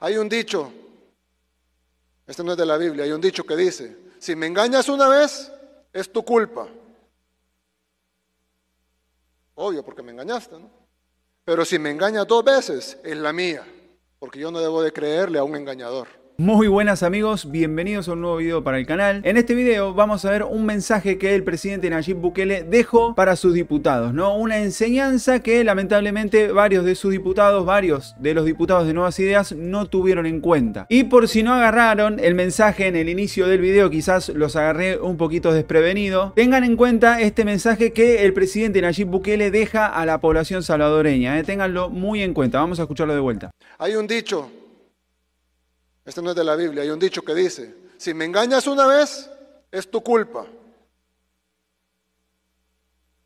Hay un dicho, este no es de la Biblia, hay un dicho que dice, si me engañas una vez, es tu culpa. Obvio, porque me engañaste, ¿no? Pero si me engañas dos veces, es la mía, porque yo no debo de creerle a un engañador. Muy buenas amigos, bienvenidos a un nuevo video para el canal. En este video vamos a ver un mensaje que el presidente Nayib Bukele dejó para sus diputados, ¿no? Una enseñanza que lamentablemente varios de sus diputados, varios de los diputados de Nuevas Ideas no tuvieron en cuenta. Y por si no agarraron el mensaje en el inicio del video, quizás los agarré un poquito desprevenido, tengan en cuenta este mensaje que el presidente Nayib Bukele deja a la población salvadoreña, ¿eh? ténganlo muy en cuenta. Vamos a escucharlo de vuelta. Hay un dicho este no es de la Biblia. Hay un dicho que dice, si me engañas una vez, es tu culpa.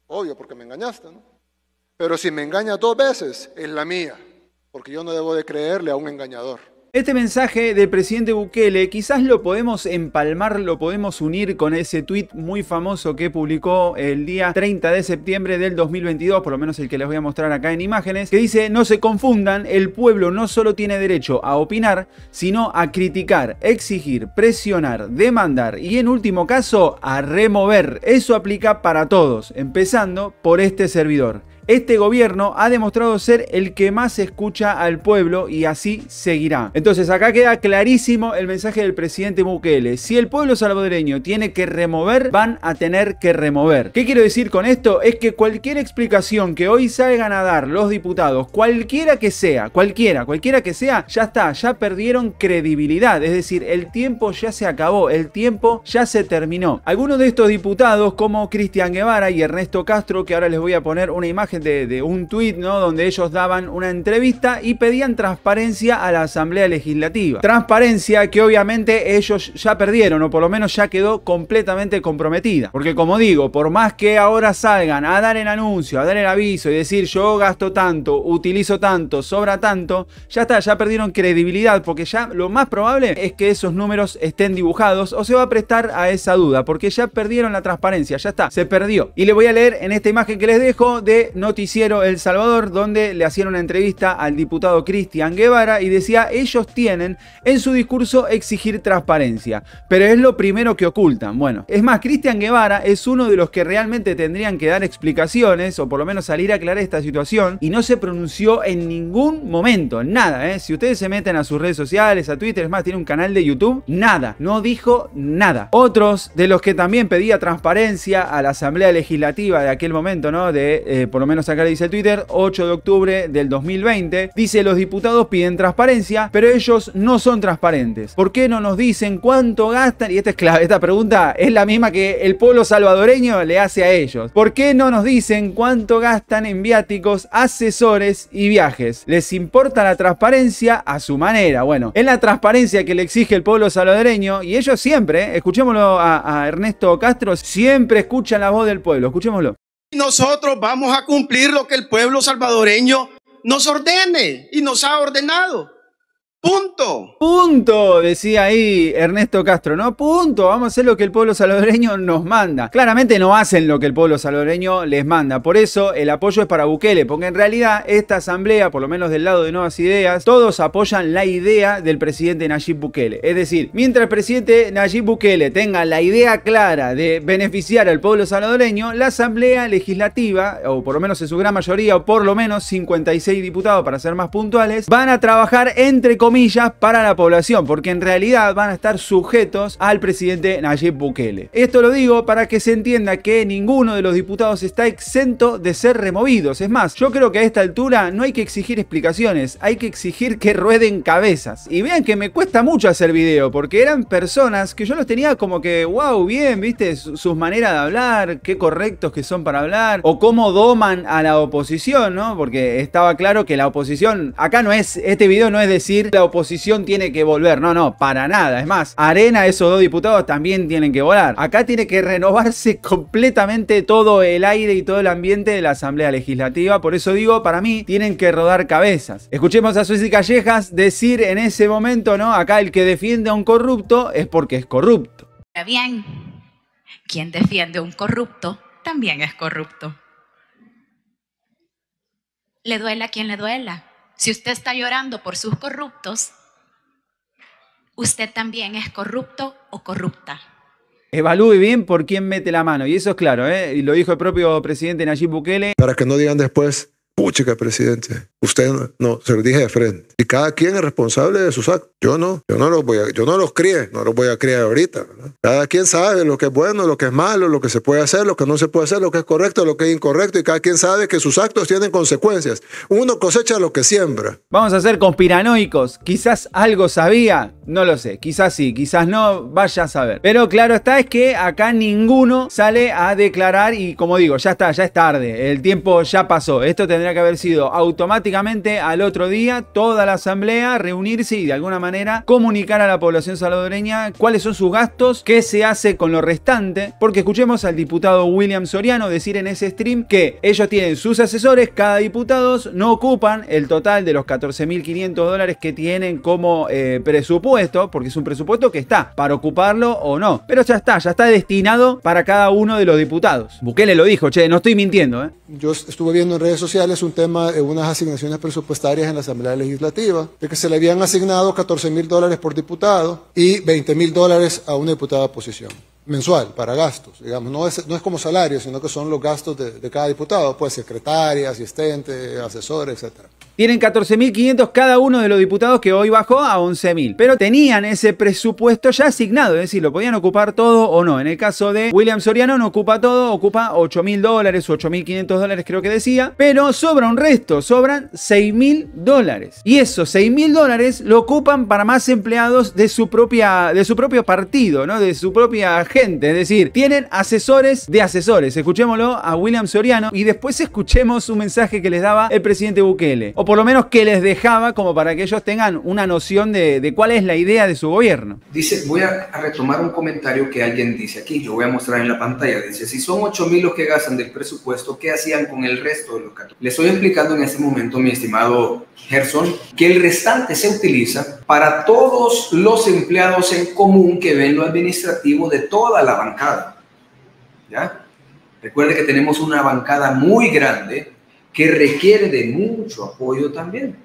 Obvio, porque me engañaste, ¿no? Pero si me engañas dos veces, es la mía, porque yo no debo de creerle a un engañador. Este mensaje del presidente Bukele quizás lo podemos empalmar, lo podemos unir con ese tweet muy famoso que publicó el día 30 de septiembre del 2022, por lo menos el que les voy a mostrar acá en imágenes, que dice, no se confundan, el pueblo no solo tiene derecho a opinar, sino a criticar, exigir, presionar, demandar y en último caso a remover. Eso aplica para todos, empezando por este servidor este gobierno ha demostrado ser el que más escucha al pueblo y así seguirá. Entonces acá queda clarísimo el mensaje del presidente Bukele. Si el pueblo salvadoreño tiene que remover, van a tener que remover. ¿Qué quiero decir con esto? Es que cualquier explicación que hoy salgan a dar los diputados, cualquiera que sea, cualquiera, cualquiera que sea, ya está, ya perdieron credibilidad. Es decir, el tiempo ya se acabó, el tiempo ya se terminó. Algunos de estos diputados como Cristian Guevara y Ernesto Castro, que ahora les voy a poner una imagen de, un tuit, ¿no? Donde ellos daban una entrevista y pedían transparencia a la Asamblea Legislativa. Transparencia que obviamente ellos ya perdieron, o por lo menos ya quedó completamente comprometida. Porque como digo, por más que ahora salgan a dar el anuncio, a dar el aviso y decir yo gasto tanto, utilizo tanto, sobra tanto, ya está, ya perdieron credibilidad, porque ya lo más probable es que esos números estén dibujados o se va a prestar a esa duda, porque ya perdieron la transparencia, ya está, se perdió. Y le voy a leer en esta imagen que les dejo de noticiero El Salvador, donde le hacían una entrevista al diputado Cristian Guevara y decía, ellos tienen en su discurso exigir transparencia, pero es lo primero que ocultan. Bueno, es más, Cristian Guevara es uno de los que realmente tendrían que dar explicaciones o por lo menos salir a aclarar esta situación y no se pronunció en ningún momento, nada, ¿eh? Si ustedes se meten a sus redes sociales, a Twitter, es más, tiene un canal de YouTube, nada, no dijo nada. Otros de los que también pedía transparencia a la Asamblea Legislativa de aquel momento, ¿no? De, eh, por lo menos acá dice Twitter, 8 de octubre del 2020, dice los diputados piden transparencia, pero ellos no son transparentes. ¿Por qué no nos dicen cuánto gastan? Y esta es clave, esta pregunta es la misma que el pueblo salvadoreño le hace a ellos. ¿Por qué no nos dicen cuánto gastan en viáticos, asesores y viajes? ¿Les importa la transparencia a su manera? Bueno, es la transparencia que le exige el pueblo salvadoreño y ellos siempre, ¿eh? escuchémoslo a, a Ernesto Castro, siempre escuchan la voz del pueblo, escuchémoslo nosotros vamos a cumplir lo que el pueblo salvadoreño nos ordene y nos ha ordenado. Punto. Punto, decía ahí Ernesto Castro, ¿no? Punto, vamos a hacer lo que el pueblo salvadoreño nos manda. Claramente no hacen lo que el pueblo salvadoreño les manda, por eso el apoyo es para Bukele, porque en realidad esta asamblea, por lo menos del lado de Nuevas Ideas, todos apoyan la idea del presidente Nayib Bukele. Es decir, mientras el presidente Nayib Bukele tenga la idea clara de beneficiar al pueblo salvadoreño, la asamblea legislativa, o por lo menos en su gran mayoría, o por lo menos 56 diputados para ser más puntuales, van a trabajar entre comillas para la población, porque en realidad van a estar sujetos al presidente Nayib Bukele. Esto lo digo para que se entienda que ninguno de los diputados está exento de ser removidos. Es más, yo creo que a esta altura no hay que exigir explicaciones, hay que exigir que rueden cabezas. Y vean que me cuesta mucho hacer vídeo porque eran personas que yo los tenía como que, wow, bien, viste, sus maneras de hablar, qué correctos que son para hablar, o cómo doman a la oposición, ¿no? Porque estaba claro que la oposición, acá no es, este video no es decir oposición tiene que volver. No, no, para nada. Es más, Arena, esos dos diputados también tienen que volar. Acá tiene que renovarse completamente todo el aire y todo el ambiente de la Asamblea Legislativa. Por eso digo, para mí, tienen que rodar cabezas. Escuchemos a y Callejas decir en ese momento, ¿no? Acá el que defiende a un corrupto es porque es corrupto. Bien, quien defiende a un corrupto también es corrupto. Le duela a quien le duela. Si usted está llorando por sus corruptos, usted también es corrupto o corrupta. Evalúe bien por quién mete la mano. Y eso es claro, ¿eh? y lo dijo el propio presidente Nayib Bukele. Para que no digan después, que presidente. Usted no, se lo dije de frente. Y cada quien es responsable de sus actos. Yo no, yo no los voy a, yo no los crié, no los voy a criar ahorita. Cada quien sabe lo que es bueno, lo que es malo, lo que se puede hacer, lo que no se puede hacer, lo que es correcto, lo que es incorrecto. Y cada quien sabe que sus actos tienen consecuencias. Uno cosecha lo que siembra. Vamos a ser conspiranoicos. Quizás algo sabía, no lo sé. Quizás sí, quizás no, vaya a saber. Pero claro está es que acá ninguno sale a declarar y como digo, ya está, ya es tarde. El tiempo ya pasó. Esto tendría que haber sido automático al otro día toda la asamblea reunirse y de alguna manera comunicar a la población salvadoreña cuáles son sus gastos, qué se hace con lo restante, porque escuchemos al diputado William Soriano decir en ese stream que ellos tienen sus asesores, cada diputado, no ocupan el total de los 14.500 dólares que tienen como eh, presupuesto, porque es un presupuesto que está para ocuparlo o no, pero ya está, ya está destinado para cada uno de los diputados. Bukele lo dijo, che, no estoy mintiendo. ¿eh? Yo estuve viendo en redes sociales un tema, unas asignaciones decisiones presupuestarias en la Asamblea Legislativa, de que se le habían asignado 14 mil dólares por diputado y 20 mil dólares a una diputada de oposición mensual para gastos, digamos, no es, no es como salario, sino que son los gastos de, cada diputado, pues secretaria, asistente, asesor, etcétera. Tienen 14.500 cada uno de los diputados que hoy bajó a 11.000. Pero tenían ese presupuesto ya asignado, es decir, lo podían ocupar todo o no. En el caso de William Soriano no ocupa todo, ocupa 8.000 dólares, o 8.500 dólares creo que decía, pero sobra un resto, sobran 6.000 dólares. Y esos 6.000 dólares lo ocupan para más empleados de su, propia, de su propio partido, ¿no? de su propia gente. Es decir, tienen asesores de asesores. Escuchémoslo a William Soriano y después escuchemos un mensaje que les daba el presidente Bukele por lo menos que les dejaba como para que ellos tengan una noción de, cuál es la idea de su gobierno. Dice, voy a, retomar un comentario que alguien dice aquí, lo voy a mostrar en la pantalla, dice, si son 8000 los que gastan del presupuesto, ¿qué hacían con el resto de los 14? Le estoy explicando en este momento, mi estimado Gerson, que el restante se utiliza para todos los empleados en común que ven lo administrativo de toda la bancada. ¿Ya? Recuerde que tenemos una bancada muy grande que requiere de mucho apoyo también.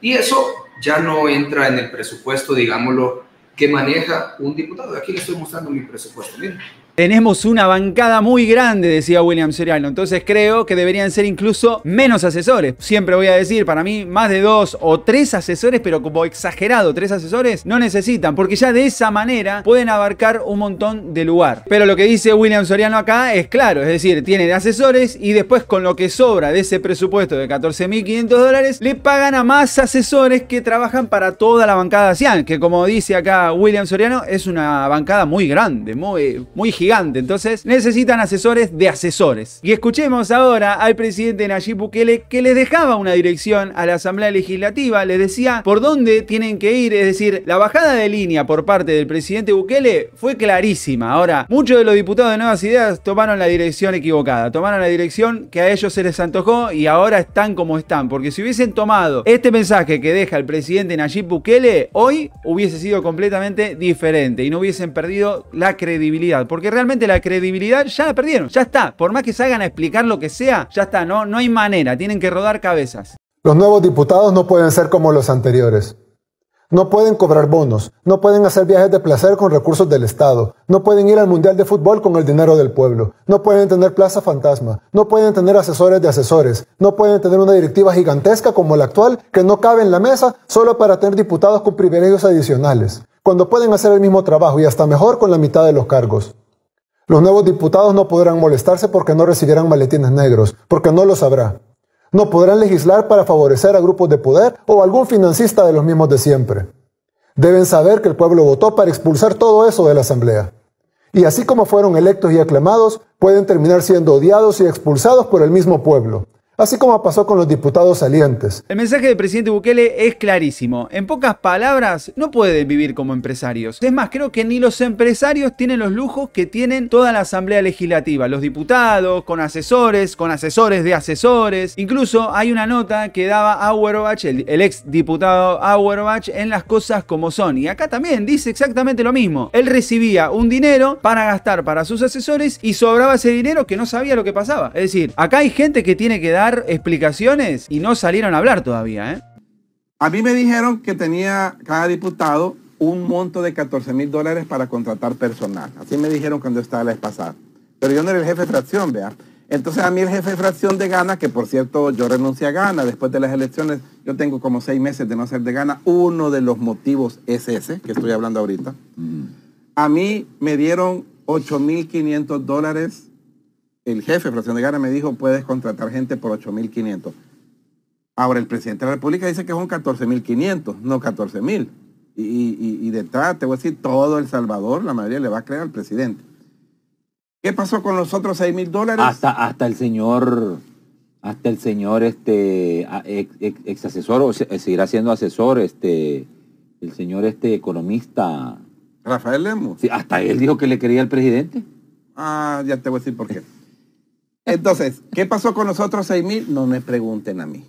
Y eso ya no entra en el presupuesto, digámoslo, que maneja un diputado. Aquí le estoy mostrando mi presupuesto. Miren. Tenemos una bancada muy grande, decía William Soriano Entonces creo que deberían ser incluso menos asesores. Siempre voy a decir, para mí, más de dos o tres asesores, pero como exagerado, tres asesores no necesitan, porque ya de esa manera pueden abarcar un montón de lugar. Pero lo que dice William Soriano acá es claro, es decir, tiene asesores y después con lo que sobra de ese presupuesto de 14.500 dólares, le pagan a más asesores que trabajan para toda la bancada ASEAN, que como dice acá William Soriano, es una bancada muy grande, muy, muy gigante. Entonces necesitan asesores de asesores. Y escuchemos ahora al presidente Nayib Bukele que les dejaba una dirección a la Asamblea Legislativa, les decía por dónde tienen que ir. Es decir, la bajada de línea por parte del presidente Bukele fue clarísima. Ahora, muchos de los diputados de Nuevas Ideas tomaron la dirección equivocada, tomaron la dirección que a ellos se les antojó y ahora están como están. Porque si hubiesen tomado este mensaje que deja el presidente Nayib Bukele, hoy hubiese sido completamente diferente y no hubiesen perdido la credibilidad. Porque realmente la credibilidad ya la perdieron, ya está. Por más que salgan a explicar lo que sea, ya está, no, no hay manera, tienen que rodar cabezas. Los nuevos diputados no pueden ser como los anteriores. No pueden cobrar bonos, no pueden hacer viajes de placer con recursos del Estado, no pueden ir al Mundial de Fútbol con el dinero del pueblo, no pueden tener plaza fantasma, no pueden tener asesores de asesores, no pueden tener una directiva gigantesca como la actual que no cabe en la mesa solo para tener diputados con privilegios adicionales, cuando pueden hacer el mismo trabajo y hasta mejor con la mitad de los cargos. Los nuevos diputados no podrán molestarse porque no recibirán maletines negros, porque no lo sabrá. No podrán legislar para favorecer a grupos de poder o algún financista de los mismos de siempre. Deben saber que el pueblo votó para expulsar todo eso de la Asamblea. Y así como fueron electos y aclamados, pueden terminar siendo odiados y expulsados por el mismo pueblo, así como pasó con los diputados salientes. El mensaje del presidente Bukele es clarísimo. En pocas palabras, no pueden vivir como empresarios. Es más, creo que ni los empresarios tienen los lujos que tienen toda la Asamblea Legislativa. Los diputados, con asesores, con asesores de asesores. Incluso hay una nota que daba Auerbach, el, ex diputado Auerbach, en las cosas como son. Y acá también dice exactamente lo mismo. Él recibía un dinero para gastar para sus asesores y sobraba ese dinero que no sabía lo que pasaba. Es decir, acá hay gente que tiene que dar explicaciones y no salieron a hablar todavía. ¿eh? A mí me dijeron que tenía cada diputado un monto de 14 mil dólares para contratar personal. Así me dijeron cuando estaba la vez pasada. Pero yo no era el jefe de fracción, vea. Entonces a mí el jefe de fracción de Gana, que por cierto yo renuncié a Gana después de las elecciones, yo tengo como seis meses de no ser de Gana, uno de los motivos es ese, que estoy hablando ahorita. Mm. A mí me dieron mil 8.500 dólares el jefe de Fracción de Gara me dijo, puedes contratar gente por 8.500. Ahora, el presidente de la República dice que son 14.500, no 14.000. Y, y, detrás, te voy a decir, todo El Salvador, la mayoría le va a creer al presidente. ¿Qué pasó con los otros 6.000 mil dólares? Hasta, hasta el señor, hasta el señor este, ex, asesor, o seguirá siendo asesor, este, el señor este economista. Rafael Lemos. Sí, hasta él dijo que le quería al presidente. Ah, ya te voy a decir por qué. Entonces, ¿qué pasó con nosotros otros No me pregunten a mí.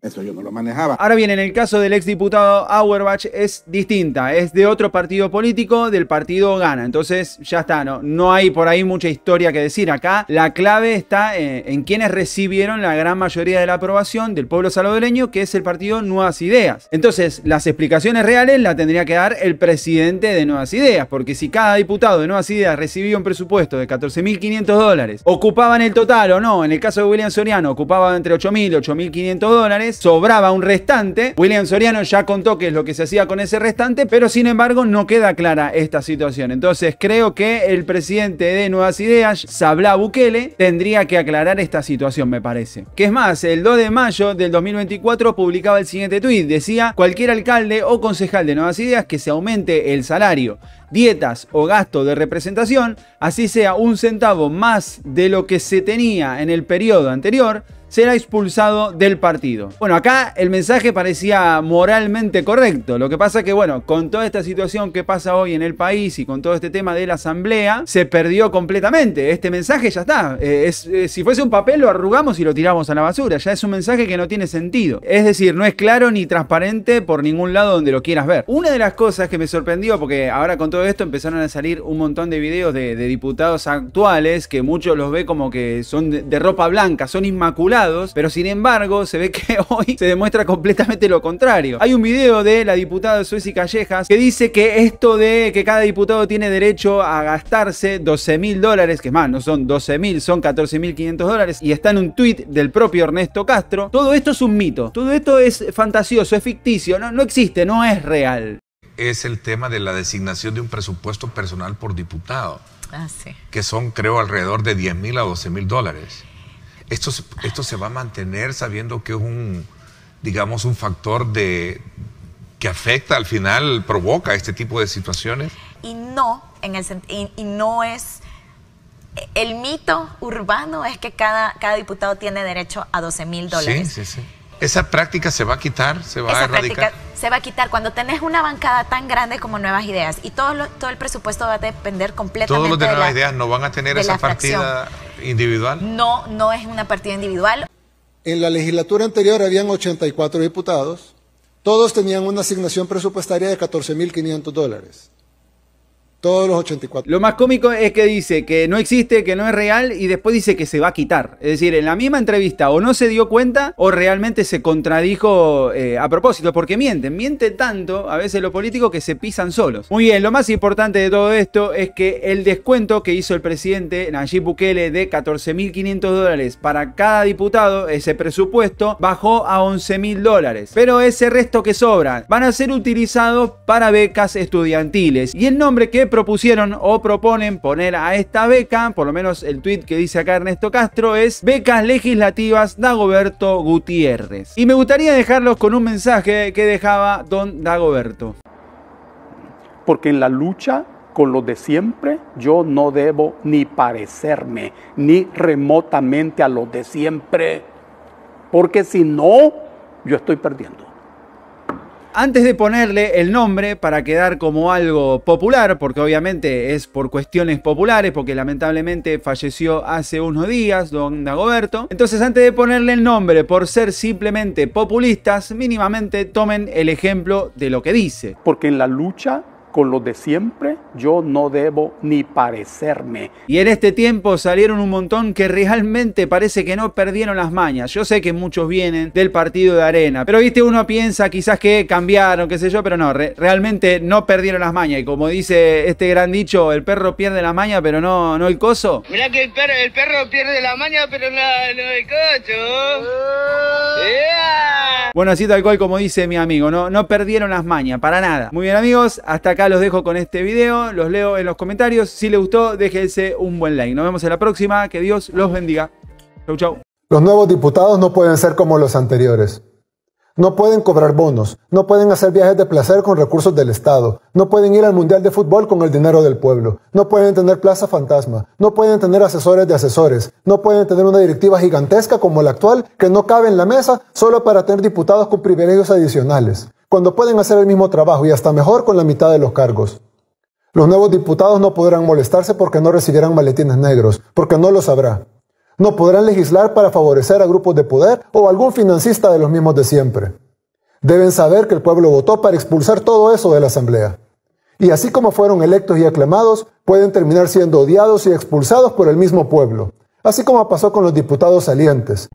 Eso yo no lo manejaba. Ahora bien, en el caso del exdiputado Auerbach es distinta, es de otro partido político, del partido Gana. Entonces, ya está, no, hay por ahí mucha historia que decir. Acá la clave está eh, en, quienes recibieron la gran mayoría de la aprobación del pueblo salvadoreño, que es el partido Nuevas Ideas. Entonces, las explicaciones reales las tendría que dar el presidente de Nuevas Ideas, porque si cada diputado de Nuevas Ideas recibía un presupuesto de 14.500 dólares, ocupaban el total o no, en el caso de William Soriano ocupaba entre 8.000 y 8.500 dólares, sobraba un restante. William Soriano ya contó qué es lo que se hacía con ese restante, pero sin embargo no queda clara esta situación. Entonces creo que el presidente de Nuevas Ideas, Sabla Bukele, tendría que aclarar esta situación, me parece. Que es más, el 2 de mayo del 2024 publicaba el siguiente tuit, decía, cualquier alcalde o concejal de Nuevas Ideas que se aumente el salario dietas o gasto de representación, así sea un centavo más de lo que se tenía en el periodo anterior, será expulsado del partido. Bueno, acá el mensaje parecía moralmente correcto. Lo que pasa que, bueno, con toda esta situación que pasa hoy en el país y con todo este tema de la asamblea, se perdió completamente. Este mensaje ya está. Eh, es, eh, si fuese un papel, lo arrugamos y lo tiramos a la basura. Ya es un mensaje que no tiene sentido. Es decir, no es claro ni transparente por ningún lado donde lo quieras ver. Una de las cosas que me sorprendió, porque ahora con todo esto empezaron a salir un montón de videos de, diputados actuales que muchos los ve como que son de ropa blanca, son inmaculados pero sin embargo se ve que hoy se demuestra completamente lo contrario. Hay un video de la diputada y Callejas que dice que esto de que cada diputado tiene derecho a gastarse 12 mil dólares, que es más, no son 12 mil, son 14 mil 500 dólares, y está en un tuit del propio Ernesto Castro, todo esto es un mito, todo esto es fantasioso, es ficticio, no, no existe, no es real. Es el tema de la designación de un presupuesto personal por diputado. Ah, que son creo alrededor de 10 mil a 12 mil dólares esto, se va a mantener sabiendo que es un, digamos, un factor de, que afecta al final, provoca este tipo de situaciones? Y no, en el, y, no es el mito urbano es que cada, cada diputado tiene derecho a 12 mil dólares. Sí, sí, sí. Esa práctica se va a quitar, se va a erradicar. se va a quitar cuando tenés una bancada tan grande como Nuevas Ideas y todo, todo el presupuesto va a depender completamente. Todos los de, Nuevas Ideas no van a tener esa partida individual? No, no es una partida individual. En la legislatura anterior habían 84 diputados, todos tenían una asignación presupuestaria de 14.500 dólares. Todos los 84. Lo más cómico es que dice que no existe, que no es real y después dice que se va a quitar. Es decir, en la misma entrevista o no se dio cuenta o realmente se contradijo eh, a propósito, porque mienten, mienten tanto a veces los políticos que se pisan solos. Muy bien, lo más importante de todo esto es que el descuento que hizo el presidente Nayib Bukele de 14.500 dólares para cada diputado, ese presupuesto, bajó a 11.000 dólares. Pero ese resto que sobra van a ser utilizados para becas estudiantiles. Y el nombre que propusieron o proponen poner a esta beca, por lo menos el tweet que dice acá Ernesto Castro, es becas legislativas Dagoberto Gutiérrez. Y me gustaría dejarlos con un mensaje que dejaba don Dagoberto. Porque en la lucha con los de siempre, yo no debo ni parecerme, ni remotamente a los de siempre, porque si no, yo estoy perdiendo antes de ponerle el nombre para quedar como algo popular, porque obviamente es por cuestiones populares, porque lamentablemente falleció hace unos días don Dagoberto. Entonces antes de ponerle el nombre por ser simplemente populistas, mínimamente tomen el ejemplo de lo que dice. Porque en la lucha con los de siempre, yo no debo ni parecerme. Y en este tiempo salieron un montón que realmente parece que no perdieron las mañas. Yo sé que muchos vienen del partido de arena, pero viste, uno piensa quizás que cambiaron, qué sé yo, pero no, realmente no perdieron las mañas. Y como dice este gran dicho, el perro pierde la maña, pero no, no el coso. Mirá que el perro, pierde la maña, pero no, el coso. Ah. Bueno, así tal cual como dice mi amigo, no, no perdieron las mañas, para nada. Muy bien amigos, hasta acá los dejo con este video, los leo en los comentarios. Si les gustó, déjense un buen like. Nos vemos en la próxima, que Dios los bendiga. Chau, chau. Los nuevos diputados no pueden ser como los anteriores. No pueden cobrar bonos, no pueden hacer viajes de placer con recursos del Estado, no pueden ir al Mundial de Fútbol con el dinero del pueblo, no pueden tener plaza fantasma, no pueden tener asesores de asesores, no pueden tener una directiva gigantesca como la actual que no cabe en la mesa solo para tener diputados con privilegios adicionales, cuando pueden hacer el mismo trabajo y hasta mejor con la mitad de los cargos. Los nuevos diputados no podrán molestarse porque no recibirán maletines negros, porque no lo sabrá. No podrán legislar para favorecer a grupos de poder o algún financista de los mismos de siempre. Deben saber que el pueblo votó para expulsar todo eso de la Asamblea. Y así como fueron electos y aclamados, pueden terminar siendo odiados y expulsados por el mismo pueblo, así como pasó con los diputados salientes,